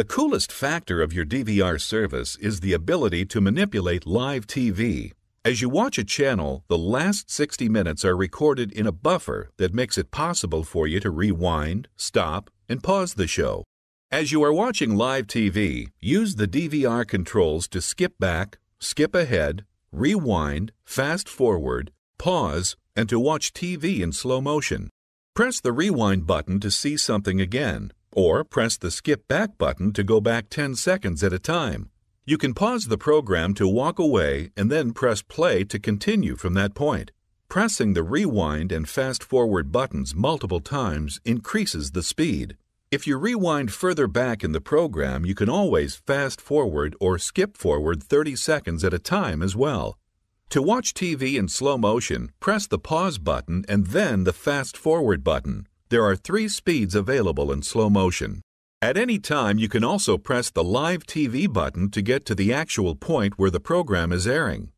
The coolest factor of your DVR service is the ability to manipulate live TV. As you watch a channel, the last 60 minutes are recorded in a buffer that makes it possible for you to rewind, stop, and pause the show. As you are watching live TV, use the DVR controls to skip back, skip ahead, rewind, fast forward, pause, and to watch TV in slow motion. Press the rewind button to see something again, or press the Skip Back button to go back 10 seconds at a time. You can pause the program to walk away and then press play to continue from that point. Pressing the rewind and fast forward buttons multiple times increases the speed. If you rewind further back in the program, you can always fast forward or skip forward 30 seconds at a time as well. To watch TV in slow motion, press the pause button and then the fast forward button. There are three speeds available in slow motion. At any time, you can also press the Live TV button to get to the actual point where the program is airing.